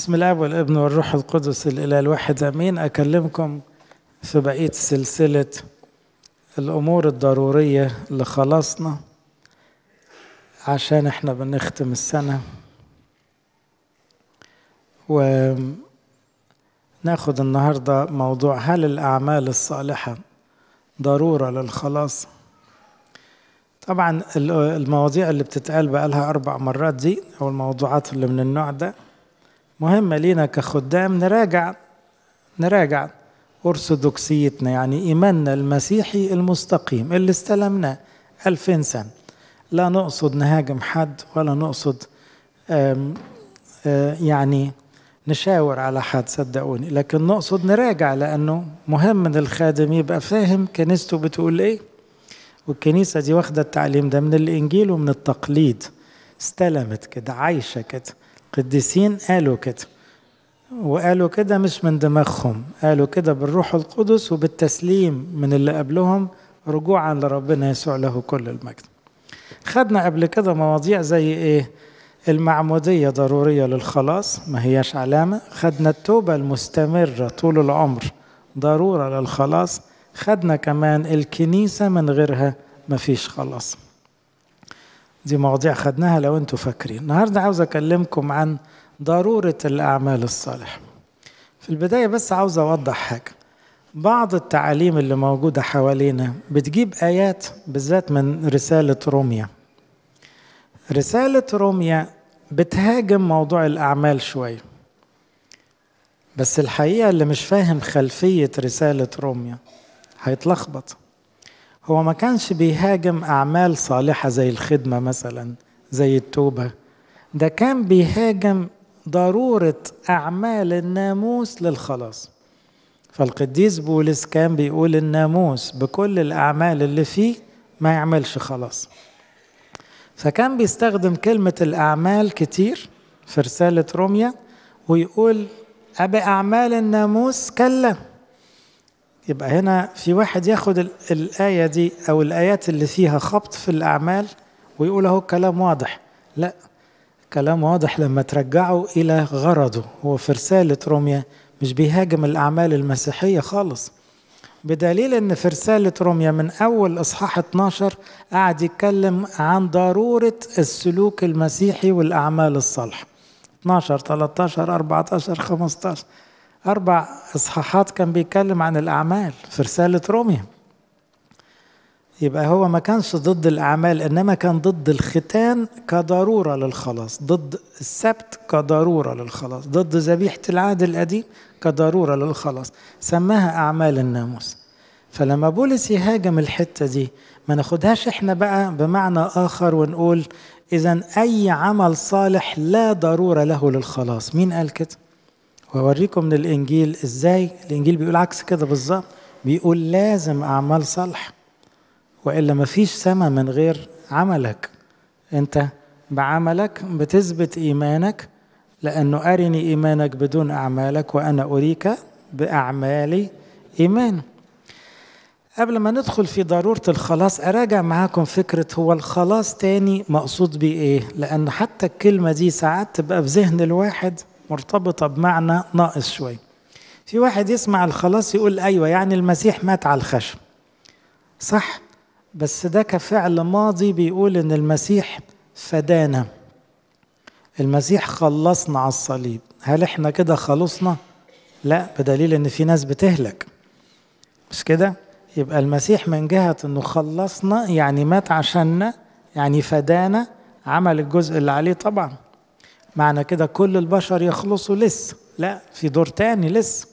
بسم الله والابن والروح القدس الإله الواحد أمين أكلمكم في بقية سلسلة الأمور الضرورية لخلاصنا عشان احنا بنختم السنة وناخد النهاردة موضوع هل الأعمال الصالحة ضرورة للخلاص طبعا المواضيع اللي بتتقال بقالها أربع مرات دي أو الموضوعات اللي من النوع ده مهمة لينا كخدام نراجع نراجع أرثوذكسيتنا يعني إيماننا المسيحي المستقيم اللي استلمناه ألفين سنة لا نقصد نهاجم حد ولا نقصد آم آم آه، يعني نشاور على حد صدقوني لكن نقصد نراجع لأنه مهم إن الخادم يبقى فاهم كنيسته بتقول إيه والكنيسة دي واخدة التعليم ده من الإنجيل ومن التقليد استلمت كده عايشة كده قديسين قالوا كده وقالوا كده مش من دماغهم قالوا كده بالروح القدس وبالتسليم من اللي قبلهم رجوعا لربنا يسوع له كل المجد خدنا قبل كده مواضيع زي ايه المعمودية ضرورية للخلاص ما هياش علامة خدنا التوبة المستمرة طول العمر ضرورة للخلاص خدنا كمان الكنيسة من غيرها ما فيش خلاص دي مواضيع خدناها لو انتوا فاكرين النهارده عاوز اكلمكم عن ضروره الاعمال الصالحه في البدايه بس عاوز اوضح حاجه بعض التعاليم اللي موجوده حوالينا بتجيب ايات بالذات من رساله روميا رساله روميا بتهاجم موضوع الاعمال شويه بس الحقيقه اللي مش فاهم خلفيه رساله روميا هيتلخبط هو ما كانش بيهاجم أعمال صالحة زي الخدمة مثلا زي التوبة ده كان بيهاجم ضرورة أعمال الناموس للخلاص فالقديس بولس كان بيقول الناموس بكل الأعمال اللي فيه ما يعملش خلاص فكان بيستخدم كلمة الأعمال كتير في رسالة روميا ويقول أبأعمال الناموس كلا يبقى هنا في واحد ياخد الآية دي أو الآيات اللي فيها خبط في الأعمال ويقول أهو كلام واضح لا كلام واضح لما ترجعه إلى غرضه هو في رسالة روميا مش بيهاجم الأعمال المسيحية خالص بدليل أن في رسالة روميا من أول إصحاح 12 قعد يتكلم عن ضرورة السلوك المسيحي والأعمال الصالحة 12 13 14 15 أربع إصحاحات كان بيتكلم عن الأعمال في رسالة رومي يبقى هو ما كانش ضد الأعمال إنما كان ضد الختان كضرورة للخلاص ضد السبت كضرورة للخلاص ضد ذبيحة العهد القديم كضرورة للخلاص سماها أعمال الناموس فلما بولس يهاجم الحتة دي ما ناخدهاش احنا بقى بمعنى آخر ونقول إذا أي عمل صالح لا ضرورة له للخلاص مين قال كده؟ واوريكم من الانجيل ازاي الانجيل بيقول عكس كده بالظبط بيقول لازم اعمال صالح والا مفيش سما من غير عملك انت بعملك بتثبت ايمانك لانه ارني ايمانك بدون اعمالك وانا اريك باعمالي ايمان قبل ما ندخل في ضرورة الخلاص أراجع معاكم فكرة هو الخلاص تاني مقصود بإيه إيه؟ لأن حتى الكلمة دي ساعات تبقى في ذهن الواحد مرتبطة بمعنى ناقص شوية في واحد يسمع الخلاص يقول أيوة يعني المسيح مات على الخشب صح بس ده كفعل ماضي بيقول إن المسيح فدانا المسيح خلصنا على الصليب هل احنا كده خلصنا؟ لا بدليل ان في ناس بتهلك مش كده؟ يبقى المسيح من جهة انه خلصنا يعني مات عشاننا يعني فدانا عمل الجزء اللي عليه طبعا معنى كده كل البشر يخلصوا لسه لا في دور تاني لسه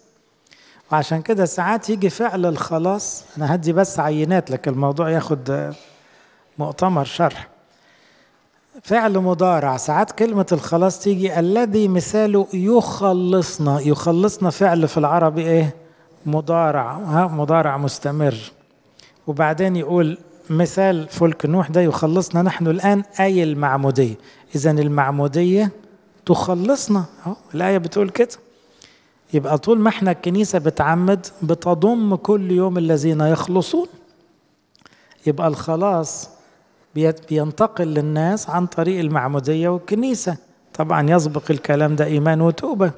وعشان كده ساعات يجي فعل الخلاص انا هدي بس عينات لكن الموضوع ياخد مؤتمر شرح فعل مضارع ساعات كلمة الخلاص تيجي الذي مثاله يخلصنا يخلصنا فعل في العربي ايه مضارع ها مضارع مستمر وبعدين يقول مثال فلك نوح ده يخلصنا نحن الآن أي المعمودية إذا المعمودية تخلصنا اهو الآية بتقول كده يبقى طول ما احنا الكنيسة بتعمد بتضم كل يوم الذين يخلصون يبقى الخلاص بينتقل للناس عن طريق المعمودية والكنيسة طبعا يسبق الكلام ده إيمان وتوبة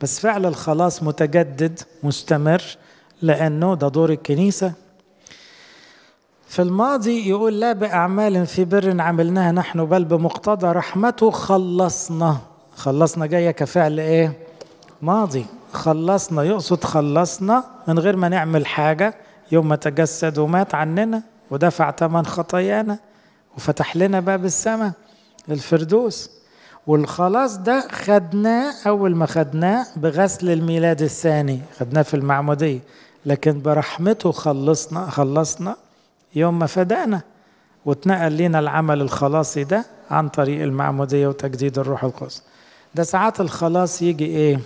بس فعل الخلاص متجدد مستمر لأنه ده دور الكنيسة في الماضي يقول لا بأعمال في بر عملناها نحن بل بمقتضى رحمته خلصنا خلصنا جايه كفعل ايه ماضي خلصنا يقصد خلصنا من غير ما نعمل حاجه يوم ما تجسد ومات عننا ودفع ثمن خطايانا وفتح لنا باب السماء الفردوس والخلاص ده خدناه أول ما خدناه بغسل الميلاد الثاني خدناه في المعمودية لكن برحمته خلصنا خلصنا يوم ما فدانا واتنقل لنا العمل الخلاصي ده عن طريق المعمودية وتجديد الروح القدس ده ساعات الخلاص يجي ايه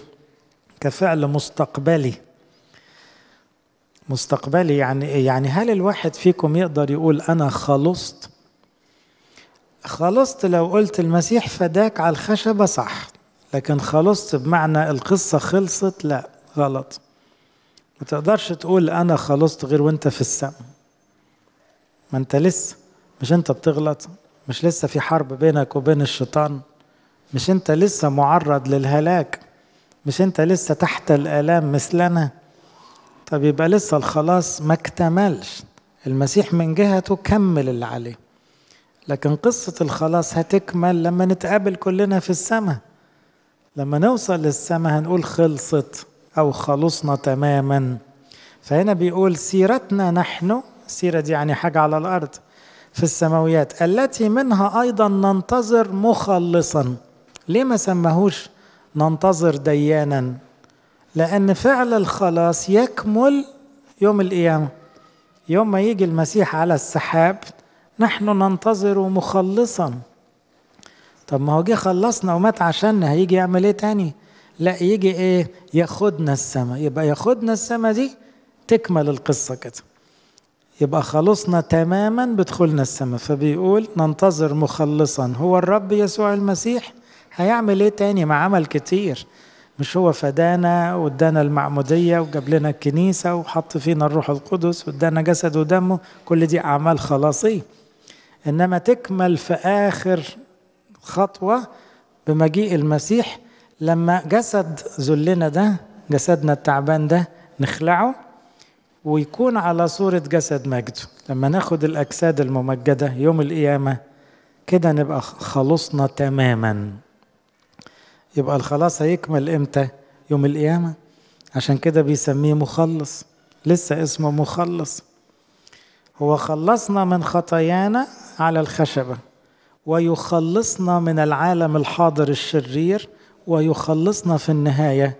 كفعل مستقبلي مستقبلي يعني ايه يعني هل الواحد فيكم يقدر يقول انا خلصت خلصت لو قلت المسيح فداك على الخشبه صح لكن خلصت بمعنى القصه خلصت لا غلط ما تقدرش تقول انا خلصت غير وانت في السماء ما انت لسه مش انت بتغلط مش لسه في حرب بينك وبين الشيطان مش انت لسه معرض للهلاك مش انت لسه تحت الالام مثلنا طب يبقى لسه الخلاص ما اكتملش المسيح من جهته كمل اللي عليه لكن قصة الخلاص هتكمل لما نتقابل كلنا في السماء لما نوصل للسماء هنقول خلصت أو خلصنا تماما فهنا بيقول سيرتنا نحن سيرة دي يعني حاجة على الأرض في السماويات التي منها أيضا ننتظر مخلصا ليه ما سماهوش ننتظر ديانا لأن فعل الخلاص يكمل يوم القيامة يوم ما يجي المسيح على السحاب نحن ننتظر مخلصا طب ما هو جه خلصنا ومات عشاننا هيجي يعمل ايه تاني لا يجي ايه ياخدنا السما يبقى ياخدنا السما دي تكمل القصة كده يبقى خلصنا تماما بدخولنا السما فبيقول ننتظر مخلصا هو الرب يسوع المسيح هيعمل ايه تاني ما عمل كتير مش هو فدانا وادانا المعمودية وجاب لنا الكنيسة وحط فينا الروح القدس وادانا جسد ودمه كل دي أعمال خلاصية إنما تكمل في آخر خطوة بمجيء المسيح لما جسد ذلنا ده جسدنا التعبان ده نخلعه ويكون على صورة جسد مجده لما ناخد الأجساد الممجدة يوم القيامة كده نبقى خلصنا تماماً يبقى الخلاص هيكمل امتى يوم القيامة عشان كده بيسميه مخلص لسه اسمه مخلص هو خلصنا من خطايانا على الخشبة ويخلصنا من العالم الحاضر الشرير ويخلصنا في النهاية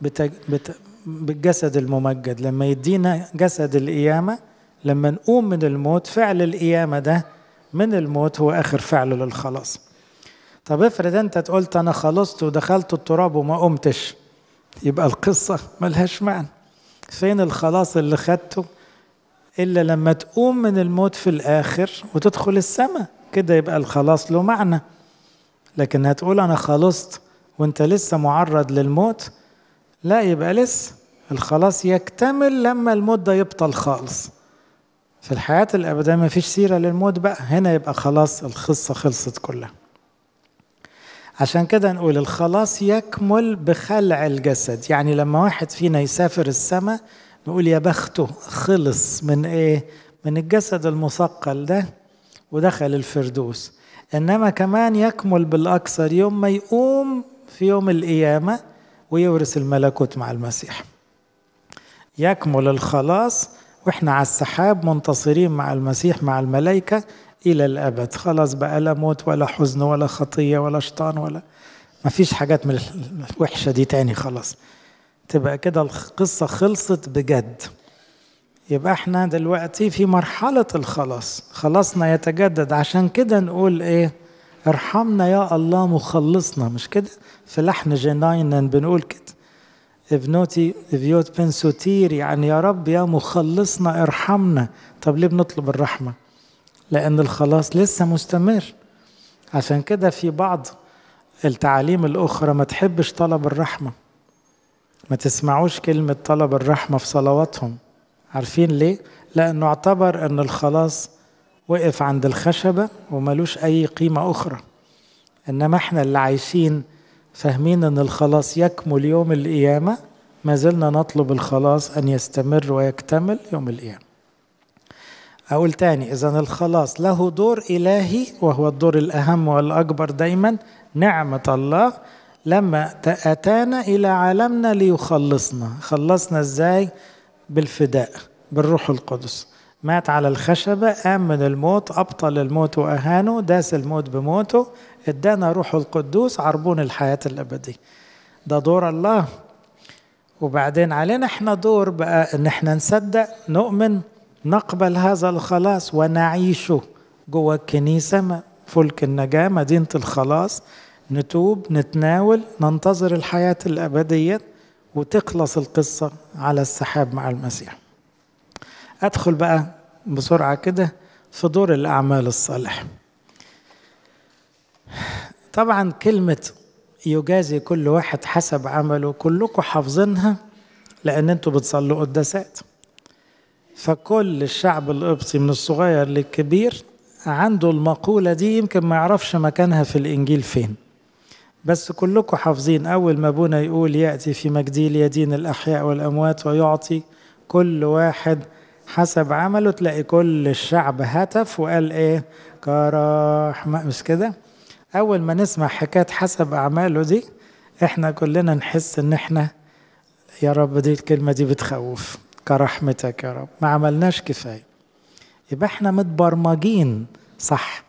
بتج... بت... بالجسد الممجد لما يدينا جسد القيامة لما نقوم من الموت فعل القيامة ده من الموت هو آخر فعل للخلاص طب افرض انت تقولت انا خلصت ودخلت التراب وما قمتش يبقى القصة ملهاش معنى فين الخلاص اللي خدته إلا لما تقوم من الموت في الآخر وتدخل السماء كده يبقى الخلاص له معنى لكن هتقول أنا خلصت وأنت لسه معرض للموت لا يبقى لسه الخلاص يكتمل لما الموت ده يبطل خالص في الحياة الأبدية مفيش سيرة للموت بقى هنا يبقى خلاص القصة خلصت كلها عشان كده نقول الخلاص يكمل بخلع الجسد يعني لما واحد فينا يسافر السماء نقول يا بخته خلص من ايه من الجسد المثقل ده ودخل الفردوس انما كمان يكمل بالاكثر يوم ما يقوم في يوم القيامه ويورث الملكوت مع المسيح يكمل الخلاص واحنا على السحاب منتصرين مع المسيح مع الملائكه إلى الأبد خلاص بقى لا موت ولا حزن ولا خطية ولا شيطان ولا ما فيش حاجات من الوحشة دي تاني خلاص تبقى كده القصة خلصت بجد يبقى احنا دلوقتي في مرحلة الخلاص خلاصنا يتجدد عشان كده نقول ايه ارحمنا يا الله مخلصنا مش كده في لحن جناين بنقول كده ابنوتي افيوت بنسوتير يعني يا رب يا مخلصنا ارحمنا طب ليه بنطلب الرحمه لأن الخلاص لسه مستمر عشان كده في بعض التعاليم الأخرى ما تحبش طلب الرحمة ما تسمعوش كلمة طلب الرحمة في صلواتهم عارفين ليه؟ لأنه اعتبر أن الخلاص وقف عند الخشبة وملوش أي قيمة أخرى إنما إحنا اللي عايشين فاهمين أن الخلاص يكمل يوم القيامة ما زلنا نطلب الخلاص أن يستمر ويكتمل يوم القيامة أقول تاني إذا الخلاص له دور إلهي وهو الدور الأهم والأكبر دايما نعمة الله لما أتانا إلى عالمنا ليخلصنا خلصنا إزاي؟ بالفداء بالروح القدس مات على الخشبة قام من الموت أبطل الموت وأهانه داس الموت بموته ادانا روح القدوس عربون الحياة الأبدية ده دور الله وبعدين علينا احنا دور بقى ان احنا نصدق نؤمن نقبل هذا الخلاص ونعيشه جوه الكنيسة فلك النجاة مدينة الخلاص نتوب نتناول ننتظر الحياة الأبدية وتخلص القصة على السحاب مع المسيح أدخل بقى بسرعة كده في دور الأعمال الصالحة طبعا كلمة يجازي كل واحد حسب عمله كلكم حافظينها لأن أنتوا بتصلوا قداسات فكل الشعب القبطي من الصغير للكبير عنده المقولة دي يمكن ما يعرفش مكانها في الإنجيل فين بس كلكم حافظين أول ما أبونا يقول يأتي في مجدي ليدين الأحياء والأموات ويعطي كل واحد حسب عمله تلاقي كل الشعب هتف وقال إيه كراح مش كده أول ما نسمع حكاية حسب أعماله دي إحنا كلنا نحس إن إحنا يا رب دي الكلمة دي بتخوف كرحمتك يا رب ما عملناش كفايه يبقى احنا متبرمجين صح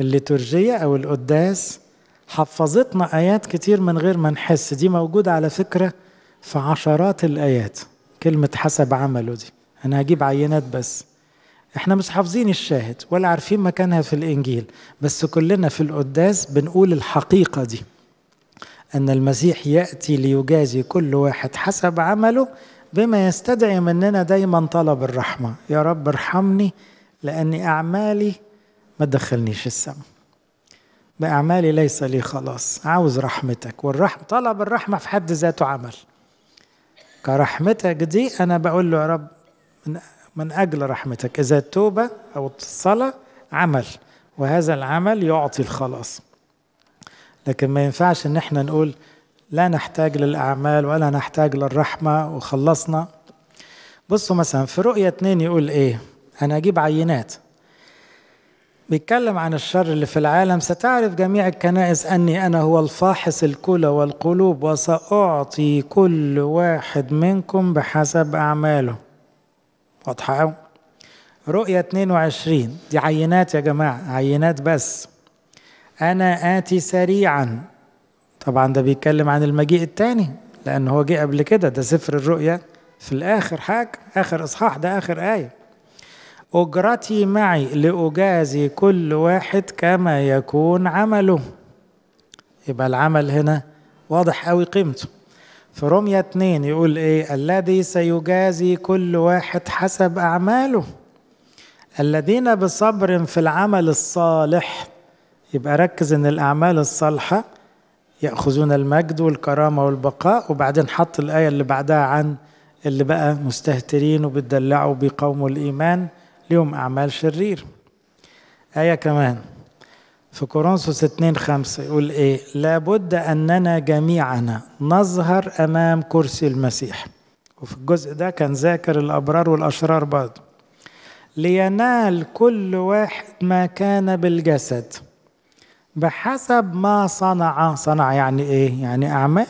الليتورجية أو القداس حفظتنا آيات كتير من غير ما نحس دي موجودة على فكرة في عشرات الآيات كلمة حسب عمله دي أنا هجيب عينات بس احنا مش حافظين الشاهد ولا عارفين مكانها في الإنجيل بس كلنا في القداس بنقول الحقيقة دي أن المسيح يأتي ليجازي كل واحد حسب عمله بما يستدعي مننا دايما طلب الرحمه يا رب ارحمني لاني اعمالي ما تدخلنيش السماء باعمالي ليس لي خلاص عاوز رحمتك والرحم طلب الرحمه في حد ذاته عمل كرحمتك دي انا بقول له يا رب من, من اجل رحمتك اذا التوبه او الصلاه عمل وهذا العمل يعطي الخلاص لكن ما ينفعش ان احنا نقول لا نحتاج للأعمال ولا نحتاج للرحمة وخلصنا بصوا مثلا في رؤية اتنين يقول إيه أنا أجيب عينات بيتكلم عن الشر اللي في العالم ستعرف جميع الكنائس أني أنا هو الفاحص الكلى والقلوب وسأعطي كل واحد منكم بحسب أعماله واضحة رؤية 22 دي عينات يا جماعة عينات بس أنا آتي سريعا طبعا ده بيتكلم عن المجيء الثاني لأن هو جه قبل كده ده سفر الرؤيا في الآخر حاجة آخر إصحاح ده آخر آية أجرتي معي لأجازي كل واحد كما يكون عمله يبقى العمل هنا واضح قوي قيمته في رمية اتنين يقول ايه الذي سيجازي كل واحد حسب أعماله الذين بصبر في العمل الصالح يبقى ركز ان الأعمال الصالحة يأخذون المجد والكرامة والبقاء وبعدين حط الآية اللي بعدها عن اللي بقى مستهترين وبتدلعوا بقوم الإيمان ليهم أعمال شرير آية كمان في كورنثوس 2 5 يقول إيه لابد أننا جميعنا نظهر أمام كرسي المسيح وفي الجزء ده كان ذاكر الأبرار والأشرار برضه لينال كل واحد ما كان بالجسد بحسب ما صنع صنع يعني ايه يعني اعمال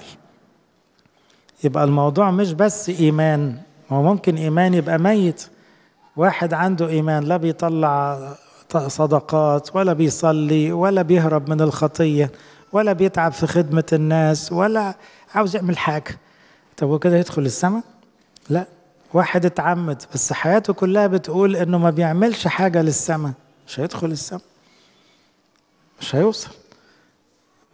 يبقى الموضوع مش بس ايمان هو ممكن ايمان يبقى ميت واحد عنده ايمان لا بيطلع صدقات ولا بيصلي ولا بيهرب من الخطيه ولا بيتعب في خدمه الناس ولا عاوز يعمل حاجه طب وكده يدخل السماء لا واحد اتعمد بس حياته كلها بتقول انه ما بيعملش حاجه للسماء مش هيدخل السماء مش هيوصل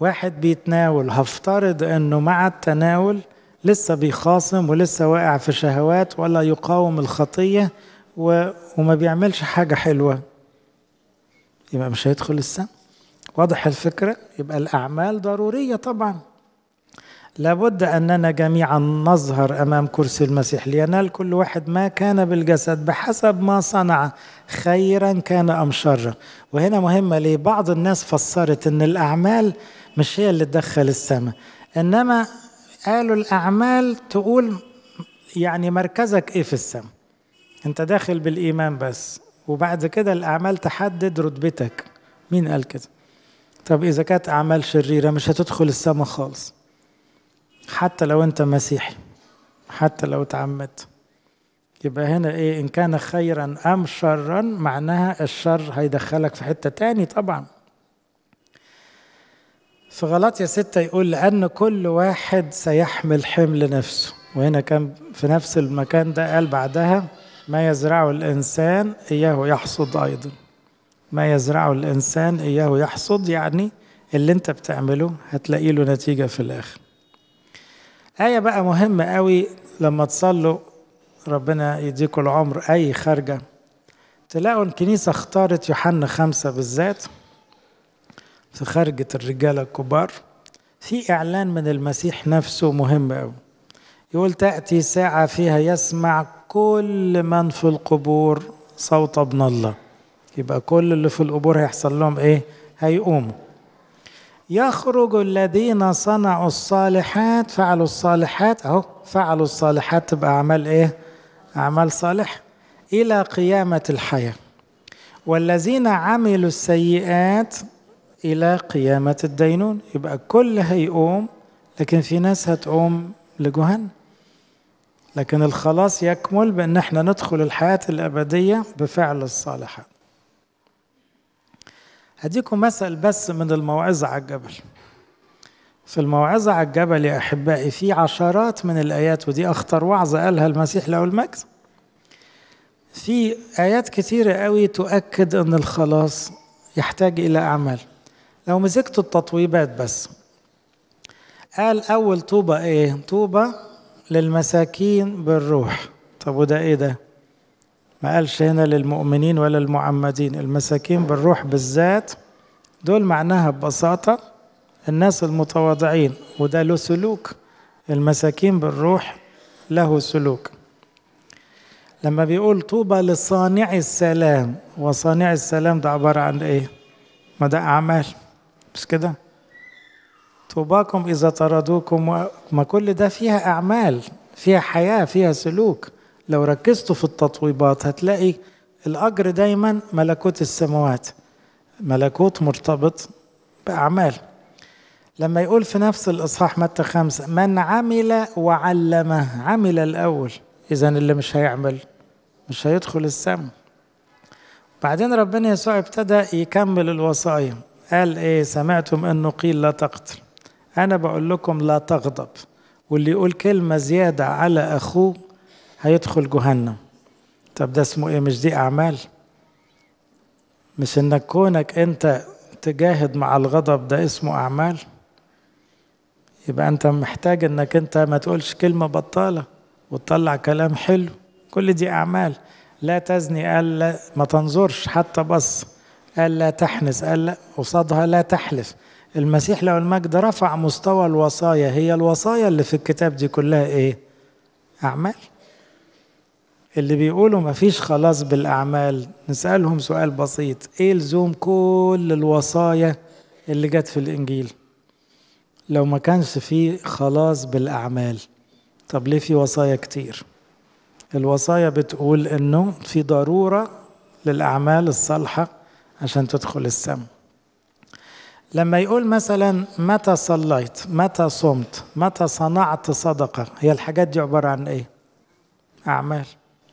واحد بيتناول هفترض انه مع التناول لسه بيخاصم ولسه واقع في شهوات ولا يقاوم الخطية و... وما بيعملش حاجة حلوة يبقى مش هيدخل السماء واضح الفكرة يبقى الأعمال ضرورية طبعا لابد أننا جميعا نظهر أمام كرسي المسيح لينال كل واحد ما كان بالجسد بحسب ما صنع خيرا كان أم شرا وهنا مهمة ليه بعض الناس فسرت أن الأعمال مش هي اللي تدخل السماء إنما قالوا الأعمال تقول يعني مركزك إيه في السماء أنت داخل بالإيمان بس وبعد كده الأعمال تحدد رتبتك مين قال كده طب إذا كانت أعمال شريرة مش هتدخل السماء خالص حتى لو انت مسيحي حتى لو تعمدت يبقى هنا ايه ان كان خيرا ام شرا معناها الشر هيدخلك في حته تاني طبعا في غلط يا ستة يقول لأن كل واحد سيحمل حمل نفسه وهنا كان في نفس المكان ده قال بعدها ما يزرعه الإنسان إياه يحصد أيضا ما يزرعه الإنسان إياه يحصد يعني اللي أنت بتعمله هتلاقي له نتيجة في الآخر آية بقى مهمة قوي لما تصلوا ربنا يديكم العمر أي خارجة تلاقوا الكنيسة اختارت يوحنا خمسة بالذات في خارجة الرجالة الكبار في إعلان من المسيح نفسه مهم قوي يقول تأتي ساعة فيها يسمع كل من في القبور صوت ابن الله يبقى كل اللي في القبور هيحصل لهم ايه هيقوموا يخرج الذين صنعوا الصالحات فعلوا الصالحات اهو فعلوا الصالحات تبقى اعمال ايه اعمال صالحه الى قيامه الحياه والذين عملوا السيئات الى قيامه الدينون يبقى كل هيقوم لكن في ناس هتقوم لجهنم لكن الخلاص يكمل بان احنا ندخل الحياه الابديه بفعل الصالحات هديكم مثل بس من الموعظة على الجبل في الموعظة على الجبل يا أحبائي في عشرات من الآيات ودي أخطر وعظة قالها المسيح له المجد في آيات كثيرة قوي تؤكد أن الخلاص يحتاج إلى أعمال لو مسكتوا التطويبات بس قال أول طوبة إيه؟ طوبة للمساكين بالروح طب وده إيه ده؟ ما قالش هنا للمؤمنين ولا المعمدين المساكين بالروح بالذات دول معناها ببساطة الناس المتواضعين وده له سلوك المساكين بالروح له سلوك لما بيقول طوبى لصانع السلام وصانع السلام ده عبارة عن ايه ما ده أعمال مش كده طوباكم إذا طردوكم ما كل ده فيها أعمال فيها حياة فيها سلوك لو ركزتوا في التطويبات هتلاقي الأجر دايما ملكوت السماوات ملكوت مرتبط بأعمال لما يقول في نفس الإصحاح متى خمسة من عمل وعلمه عمل الأول إذا اللي مش هيعمل مش هيدخل السماء بعدين ربنا يسوع ابتدى يكمل الوصايا قال ايه سمعتم انه قيل لا تقتل انا بقول لكم لا تغضب واللي يقول كلمه زياده على اخوه هيدخل جهنم طب ده اسمه ايه مش دي اعمال مش انك كونك انت تجاهد مع الغضب ده اسمه اعمال يبقى انت محتاج انك انت ما تقولش كلمه بطاله وتطلع كلام حلو كل دي اعمال لا تزني قال لا ما تنظرش حتى بص قال لا تحنس قال لا قصادها لا تحلف المسيح لو المجد رفع مستوى الوصايا هي الوصايا اللي في الكتاب دي كلها ايه اعمال اللي بيقولوا مفيش خلاص بالأعمال نسألهم سؤال بسيط إيه لزوم كل الوصايا اللي جت في الإنجيل لو ما كانش فيه خلاص بالأعمال طب ليه في وصايا كتير الوصايا بتقول إنه في ضرورة للأعمال الصالحة عشان تدخل السماء لما يقول مثلا متى صليت متى صمت متى صنعت صدقة هي الحاجات دي عبارة عن ايه أعمال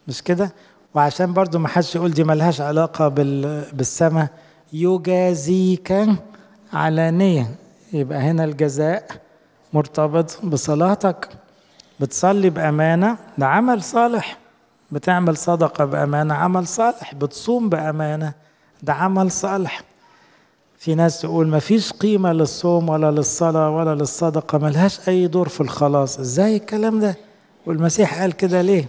مش كده وعشان برضو ما حدش يقول دي ملهاش علاقة بالسماء يجازيك علانية يبقى هنا الجزاء مرتبط بصلاتك بتصلي بأمانة ده عمل صالح بتعمل صدقة بأمانة عمل صالح بتصوم بأمانة ده عمل صالح في ناس تقول ما فيش قيمة للصوم ولا للصلاة ولا للصدقة ملهاش أي دور في الخلاص إزاي الكلام ده والمسيح قال كده ليه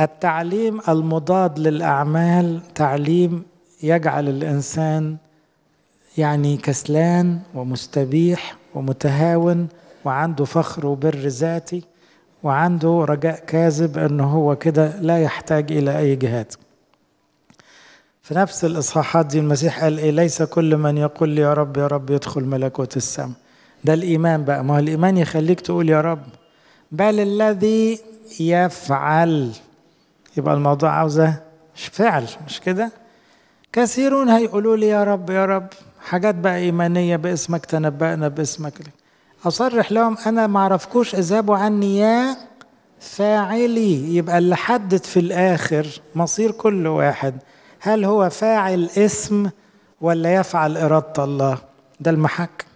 التعليم المضاد للاعمال تعليم يجعل الانسان يعني كسلان ومستبيح ومتهاون وعنده فخر وبر ذاتي وعنده رجاء كاذب انه هو كده لا يحتاج الى اي جهاد في نفس الإصحاحات دي المسيح قال إيه ليس كل من يقول لي يا رب يا رب يدخل ملكوت السماء ده الإيمان بقى ما هو الإيمان يخليك تقول يا رب بل الذي يفعل يبقى الموضوع عاوزة فعل مش كده كثيرون هيقولوا لي يا رب يا رب حاجات بقى إيمانية باسمك تنبأنا باسمك أصرح لهم أنا ما أعرفكوش اذهبوا عني يا فاعلي يبقى اللي حدد في الآخر مصير كل واحد هل هو فاعل اسم ولا يفعل إرادة الله ده المحك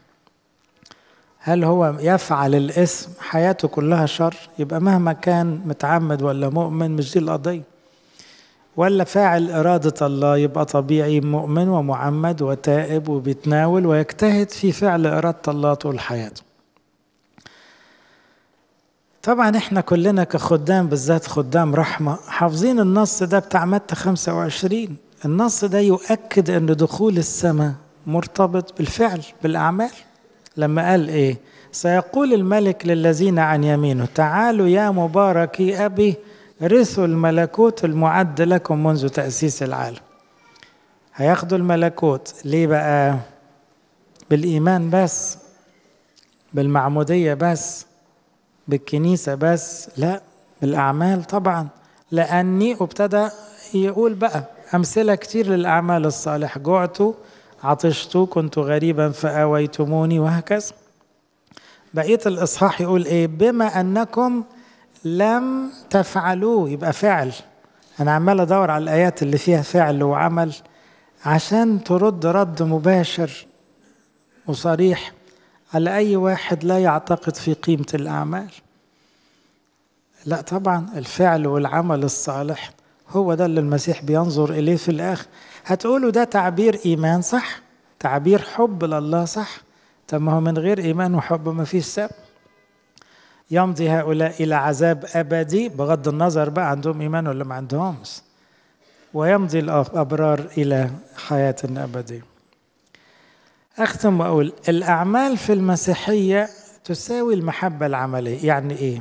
هل هو يفعل الاسم حياته كلها شر يبقى مهما كان متعمد ولا مؤمن مش دي القضية ولا فاعل إرادة الله يبقى طبيعي مؤمن ومعمد وتائب وبيتناول ويجتهد في فعل إرادة الله طول حياته طبعا احنا كلنا كخدام بالذات خدام رحمة حافظين النص ده بتاع متى 25 النص ده يؤكد أن دخول السماء مرتبط بالفعل بالأعمال لما قال إيه سيقول الملك للذين عن يمينه تعالوا يا مباركي أبي رثوا الملكوت المعد لكم منذ تأسيس العالم هياخدوا الملكوت ليه بقى بالإيمان بس بالمعمودية بس بالكنيسة بس لا بالأعمال طبعا لأني وابتدى يقول بقى أمثلة كتير للأعمال الصالح جعتوا عطشت كنت غريبا فآويتموني وهكذا بقية الإصحاح يقول إيه بما أنكم لم تفعلوه يبقى فعل أنا عمال أدور على الآيات اللي فيها فعل وعمل عشان ترد رد مباشر وصريح على أي واحد لا يعتقد في قيمة الأعمال لا طبعا الفعل والعمل الصالح هو ده اللي المسيح بينظر إليه في الآخر هتقولوا ده تعبير إيمان صح تعبير حب لله صح طب ما هو من غير إيمان وحب ما فيش سبب يمضي هؤلاء إلى عذاب أبدي بغض النظر بقى عندهم إيمان ولا ما عندهمش ويمضي الأبرار إلى حياة أبدية أختم وأقول الأعمال في المسيحية تساوي المحبة العملية يعني إيه؟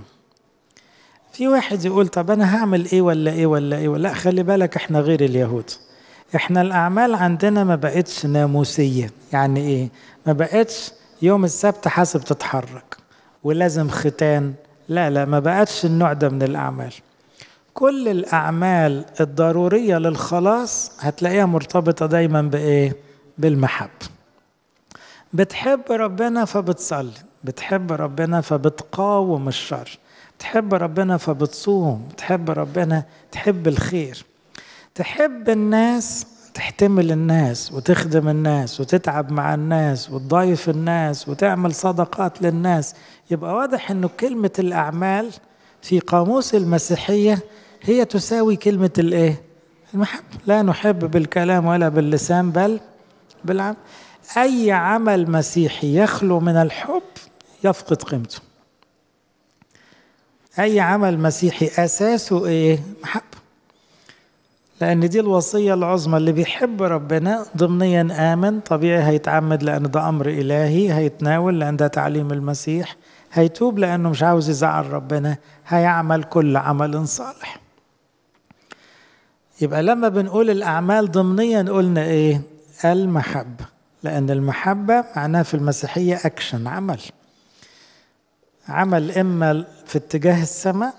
في واحد يقول طب انا هعمل ايه ولا ايه ولا ايه ولا لا خلي بالك احنا غير اليهود احنا الاعمال عندنا ما بقتش ناموسيه يعني ايه ما بقتش يوم السبت حاسب تتحرك ولازم ختان لا لا ما بقتش النوع ده من الاعمال كل الاعمال الضروريه للخلاص هتلاقيها مرتبطه دايما بايه بالمحبه بتحب ربنا فبتصلي بتحب ربنا فبتقاوم الشر تحب ربنا فبتصوم تحب ربنا تحب الخير تحب الناس تحتمل الناس وتخدم الناس وتتعب مع الناس وتضايف الناس وتعمل صدقات للناس يبقى واضح انه كلمة الأعمال في قاموس المسيحية هي تساوي كلمة الايه؟ المحبة لا نحب بالكلام ولا باللسان بل بالعمل أي عمل مسيحي يخلو من الحب يفقد قيمته أي عمل مسيحي أساسه إيه؟ محبة لأن دي الوصية العظمى اللي بيحب ربنا ضمنيا آمن طبيعي هيتعمد لأن ده أمر إلهي هيتناول لأن ده تعليم المسيح هيتوب لأنه مش عاوز يزعل ربنا هيعمل كل عمل صالح يبقى لما بنقول الأعمال ضمنيا قلنا إيه؟ المحبة لأن المحبة معناها في المسيحية أكشن عمل عمل إما في اتجاه السماء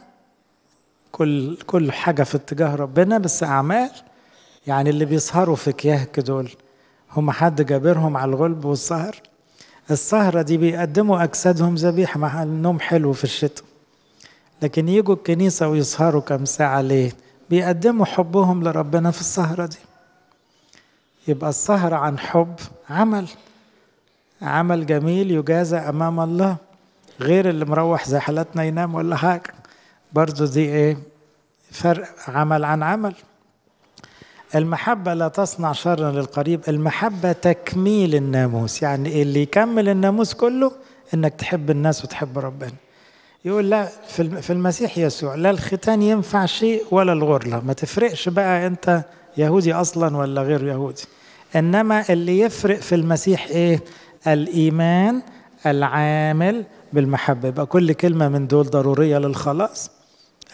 كل كل حاجة في اتجاه ربنا بس أعمال يعني اللي بيسهروا في كياهك دول هم حد جابرهم على الغلب والسهر السهرة دي بيقدموا أجسادهم ذبيحة مع النوم حلو في الشتاء لكن يجوا الكنيسة ويسهروا كم ساعة ليه بيقدموا حبهم لربنا في السهرة دي يبقى السهره عن حب عمل عمل جميل يجازى أمام الله غير اللي مروح زي حالاتنا ينام ولا حاجة برضو دي ايه فرق عمل عن عمل المحبة لا تصنع شرا للقريب المحبة تكميل الناموس يعني اللي يكمل الناموس كله انك تحب الناس وتحب ربنا يقول لا في المسيح يسوع لا الختان ينفع شيء ولا الغرلة ما تفرقش بقى انت يهودي اصلا ولا غير يهودي انما اللي يفرق في المسيح ايه الايمان العامل بالمحبة يبقى كل كلمة من دول ضرورية للخلاص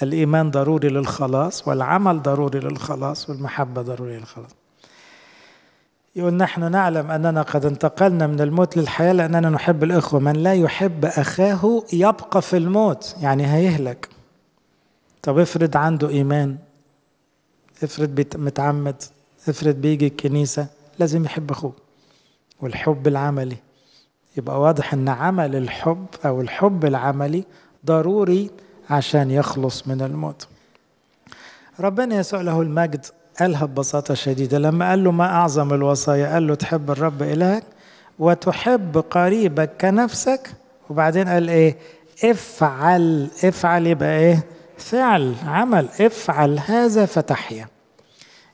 الإيمان ضروري للخلاص والعمل ضروري للخلاص والمحبة ضروري للخلاص يقول نحن نعلم أننا قد انتقلنا من الموت للحياة لأننا نحب الإخوة من لا يحب أخاه يبقى في الموت يعني هيهلك طب افرض عنده إيمان افرض متعمد افرض بيجي الكنيسة لازم يحب أخوه والحب العملي يبقى واضح ان عمل الحب او الحب العملي ضروري عشان يخلص من الموت ربنا يسوع له المجد قالها ببساطة شديدة لما قال له ما أعظم الوصايا قال له تحب الرب إلهك وتحب قريبك كنفسك وبعدين قال إيه افعل افعل يبقى إيه فعل عمل افعل هذا فتحيا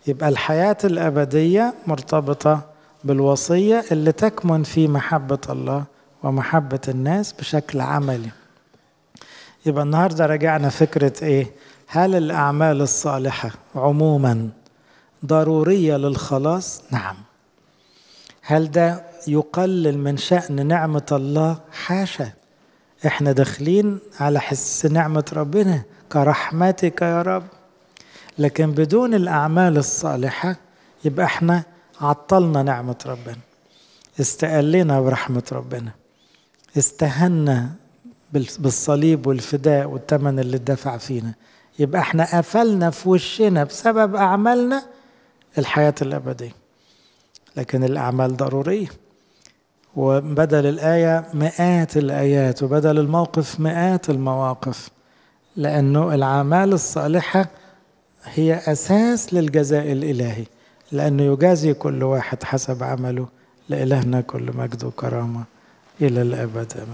يبقى الحياة الأبدية مرتبطة بالوصية اللي تكمن في محبة الله ومحبة الناس بشكل عملي يبقى النهاردة رجعنا فكرة إيه هل الأعمال الصالحة عموما ضرورية للخلاص نعم هل ده يقلل من شأن نعمة الله حاشا احنا داخلين على حس نعمة ربنا كرحمتك يا رب لكن بدون الأعمال الصالحة يبقى احنا عطلنا نعمة ربنا استقلنا برحمة ربنا استهنا بالصليب والفداء والثمن اللي اتدفع فينا يبقى احنا قفلنا في وشنا بسبب أعمالنا الحياة الأبدية لكن الأعمال ضرورية وبدل الآية مئات الآيات وبدل الموقف مئات المواقف لأنه الأعمال الصالحة هي أساس للجزاء الإلهي لأنه يجازي كل واحد حسب عمله لإلهنا كل مجد وكرامة إلى الأبد آمين